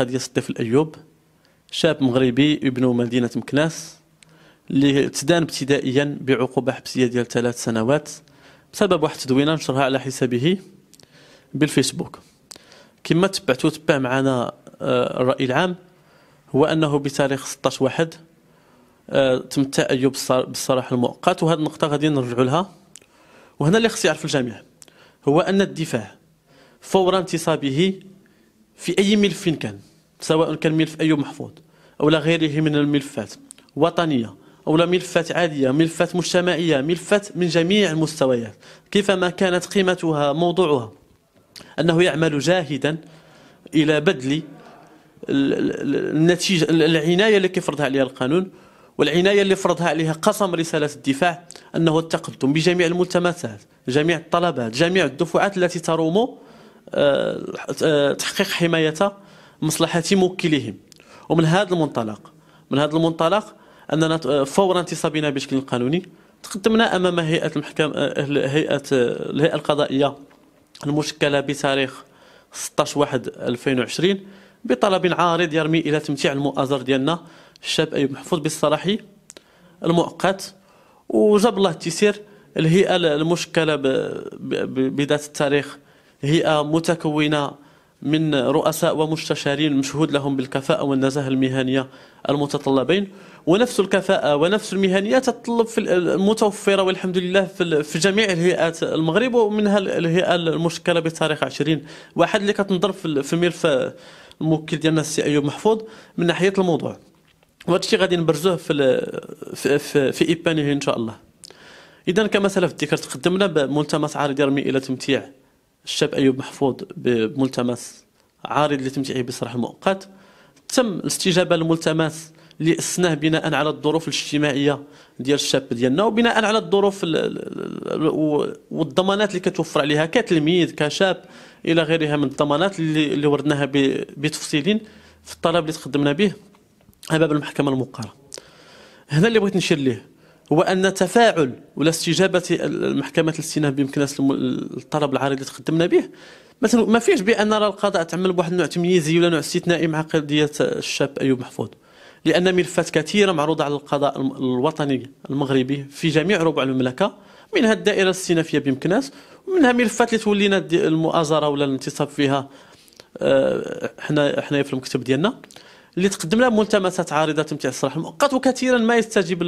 قضية يصدف الأيوب شاب مغربي ابن مدينة مكناس اللي تدان ابتدائيا بعقوبة حبسية ديال ثلاث سنوات بسبب واحد التدوينة نشرها على حسابه بالفيسبوك كما تبعتو تبع معنا آه، الرأي العام هو أنه بتاريخ 16 واحد آه، تمتع أيوب بالصراحة المؤقت وهذه النقطة غادي نرجعوا لها وهنا اللي خص يعرف الجميع هو أن الدفاع فور انتصابه في أي ملف كان سواء كان ملف اي محفوظ أو غيره من الملفات وطنية أو ملفات عادية ملفات مجتمعية ملفات من جميع المستويات كيفما كانت قيمتها موضوعها أنه يعمل جاهدا إلى بذل النتيجة العناية التي فرضها عليها القانون والعناية اللي فرضها عليها قسم رسالة الدفاع أنه التقدم بجميع الملتمسات جميع الطلبات جميع الدفعات التي تروم آه، آه، تحقيق حماية مصلحة موكلهم ومن هذا المنطلق من هذا المنطلق أننا آه، فور انتصابنا بشكل قانوني تقدمنا أمام هيئة المحكمة هيئة الهيئة القضائية المشكلة بتاريخ 16 1 2020 بطلب عارض يرمي إلى تمتيع المؤازر ديالنا الشاب ايوب محفوظ بالصلاحي المؤقت وجاب الله التيسير الهيئه المشكله بذات التاريخ هيئه متكونه من رؤساء ومستشارين مشهود لهم بالكفاءه والنزاهه المهنيه المتطلبين ونفس الكفاءه ونفس المهنيه تتطلب في المتوفره والحمد لله في جميع الهيئات المغرب ومنها الهيئه المشكله بتاريخ 20 واحد اللي كتنظر في ملف الموكل ديالنا السي ايوب محفوظ من ناحيه الموضوع وهذا الشيء غادي نبرزوه في في في, في ايبانيه ان شاء الله اذا كما سلف الذكر تقدمنا بملتمس عارض يرمي الى تمتيع الشاب ايوب محفوظ بملتمس عارض لتمتيعه بصرح المؤقت تم الاستجابه للملتمس اللي اسناه بناء على الظروف الاجتماعيه ديال الشاب ديالنا وبناء على الظروف والضمانات اللي كتوفر عليها كتلميذ كشاب الى غيرها من الضمانات اللي وردناها بتفصيل في الطلب اللي تقدمنا به امام المحكمه الموقره هنا اللي بغيت نشير ليه هو ان تفاعل ولا استجابه المحكمه الاستئناف بامكانات الطلب العريض اللي تقدمنا به مثلا ما فيش بان راه القضاء تعمل بواحد النوع تمييزي ولا نوع استثنائي مع قضيه الشاب ايوب محفوظ لان ملفات كثيره معروضه على القضاء الوطني المغربي في جميع ربع المملكه منها الدائره الاستئنافيه بامكناس ومنها ملفات اللي تولينا المؤازره ولا الانتصاب فيها آه، حنا حنايا في المكتب ديالنا اللي تقدم لها ملتمسات عارضه تمتيع الصلاح المؤقت وكثيرا ما يستجيب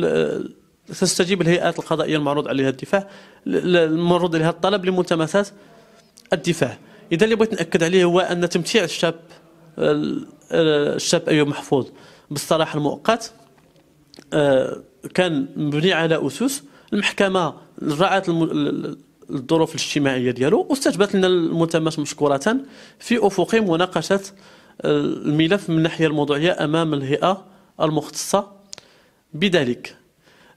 تستجيب الهيئات القضائيه المعروض عليها الدفاع المعروض عليها الطلب لملتمسات الدفاع اذا اللي بغيت ناكد عليه هو ان تمتيع الشاب الشاب ايوب محفوظ بالصلاح المؤقت آه، كان مبني على اسس المحكمه رعت الظروف الاجتماعيه ديالو واستجبت لنا الملتمس مشكوره في افق مناقشه الملف من الناحية الموضوعية أمام الهيئة المختصة بذلك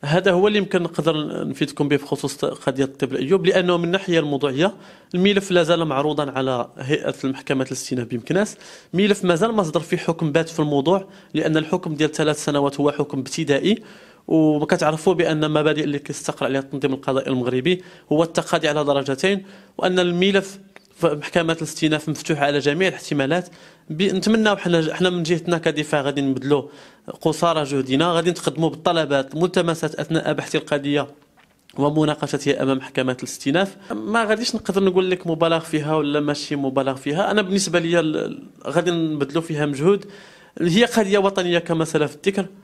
هذا هو اللي يمكن نقدر نفيدكم به بخصوص قضيه الطب الايوب لانه من الناحيه الموضوعيه الملف لا زال معروضا على هيئه المحكمه الاستئناف بمكناس ملف مازال ما صدر فيه حكم بات في الموضوع لان الحكم ديال ثلاث سنوات هو حكم ابتدائي وكتعرفوا بان المبادئ اللي كيستقر عليها التنظيم القضائي المغربي هو التقاضي على درجتين وان الملف محكمه الاستئناف مفتوحه على جميع الاحتمالات نتمناو حنا حنا من جهتنا كدفاع غادي نبذلوا قصارى جهدنا غادي نتقدموا بالطلبات الملتمسات اثناء بحث القضيه ومناقشتها امام محكمه الاستئناف ما غاديش نقدر نقول لك مبالغ فيها ولا ماشي مبالغ فيها انا بالنسبه لي غادي نبذلوا فيها مجهود هي قضيه وطنيه كما سلف الذكر